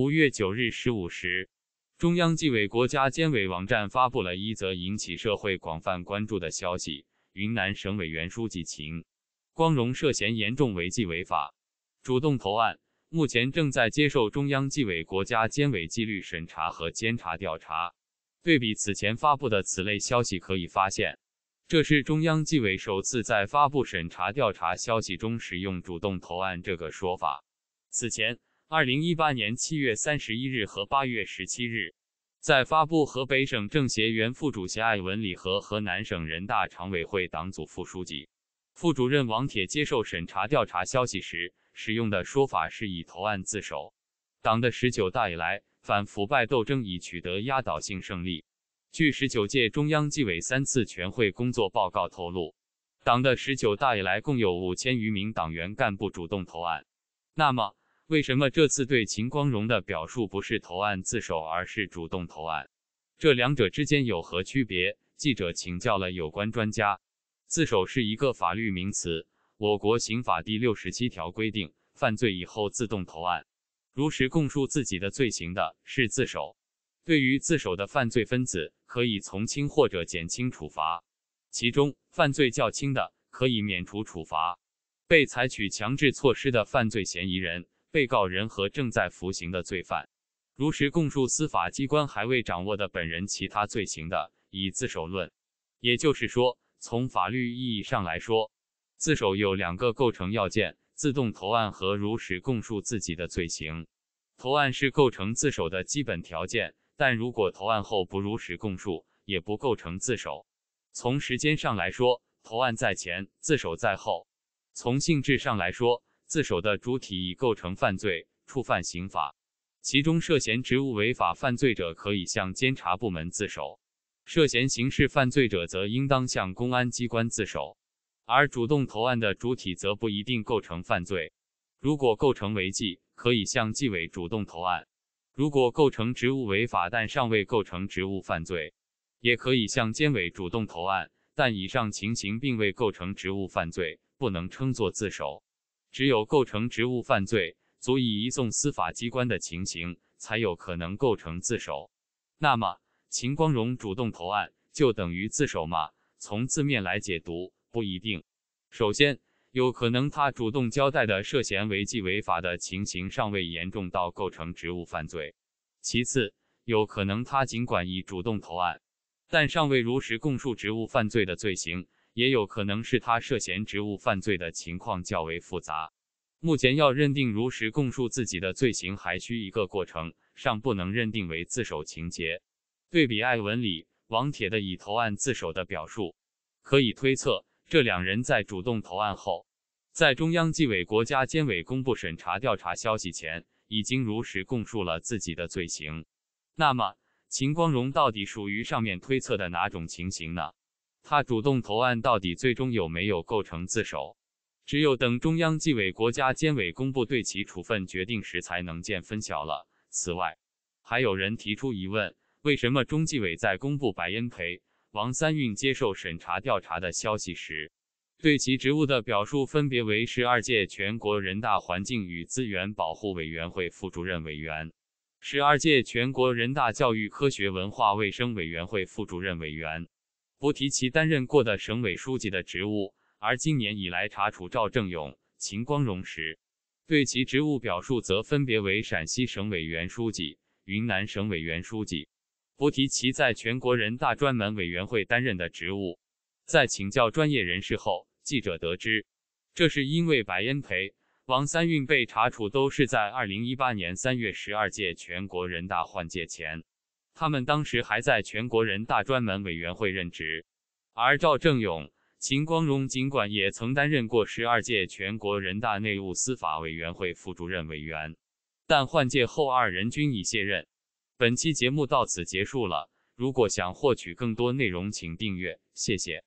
五月九日十五时，中央纪委国家监委网站发布了一则引起社会广泛关注的消息：云南省委原书记秦光荣涉嫌严重违纪违法，主动投案，目前正在接受中央纪委国家监委纪律审查和监察调查。对比此前发布的此类消息，可以发现，这是中央纪委首次在发布审查调查消息中使用“主动投案”这个说法。此前。二零一八年七月三十一日和八月十七日，在发布河北省政协原副主席艾文礼和河南省人大常委会党组副书记、副主任王铁接受审查调查消息时使用的说法是“已投案自首”。党的十九大以来，反腐败斗争已取得压倒性胜利。据十九届中央纪委三次全会工作报告透露，党的十九大以来，共有五千余名党员干部主动投案。那么，为什么这次对秦光荣的表述不是投案自首，而是主动投案？这两者之间有何区别？记者请教了有关专家。自首是一个法律名词，我国刑法第六十七条规定，犯罪以后自动投案，如实供述自己的罪行的，是自首。对于自首的犯罪分子，可以从轻或者减轻处罚，其中犯罪较轻的，可以免除处罚。被采取强制措施的犯罪嫌疑人。被告人和正在服刑的罪犯如实供述司法机关还未掌握的本人其他罪行的，以自首论。也就是说，从法律意义上来说，自首有两个构成要件：自动投案和如实供述自己的罪行。投案是构成自首的基本条件，但如果投案后不如实供述，也不构成自首。从时间上来说，投案在前，自首在后；从性质上来说，自首的主体已构成犯罪，触犯刑法，其中涉嫌职务违法犯罪者可以向监察部门自首，涉嫌刑事犯罪者则应当向公安机关自首。而主动投案的主体则不一定构成犯罪，如果构成违纪，可以向纪委主动投案；如果构成职务违法但尚未构成职务犯罪，也可以向监委主动投案，但以上情形并未构成职务犯罪，不能称作自首。只有构成职务犯罪、足以移送司法机关的情形，才有可能构成自首。那么，秦光荣主动投案就等于自首吗？从字面来解读，不一定。首先，有可能他主动交代的涉嫌违纪违法的情形尚未严重到构成职务犯罪；其次，有可能他尽管已主动投案，但尚未如实供述职务犯罪的罪行。也有可能是他涉嫌职务犯罪的情况较为复杂，目前要认定如实供述自己的罪行还需一个过程，尚不能认定为自首情节。对比艾文礼、王铁的已投案自首的表述，可以推测这两人在主动投案后，在中央纪委国家监委公布审查调查消息前，已经如实供述了自己的罪行。那么，秦光荣到底属于上面推测的哪种情形呢？他主动投案，到底最终有没有构成自首？只有等中央纪委国家监委公布对其处分决定时，才能见分晓了。此外，还有人提出疑问：为什么中纪委在公布白恩培、王三运接受审查调查的消息时，对其职务的表述分别为十二届全国人大环境与资源保护委员会副主任委员、十二届全国人大教育科学文化卫生委员会副主任委员？不提其担任过的省委书记的职务，而今年以来查处赵正勇、秦光荣时，对其职务表述则分别为陕西省委原书记、云南省委原书记。不提其在全国人大专门委员会担任的职务，在请教专业人士后，记者得知，这是因为白恩培、王三运被查处都是在2018年3月十二届全国人大换届前。他们当时还在全国人大专门委员会任职，而赵正永、秦光荣尽管也曾担任过十二届全国人大内务司法委员会副主任委员，但换届后二人均已卸任。本期节目到此结束了。如果想获取更多内容，请订阅，谢谢。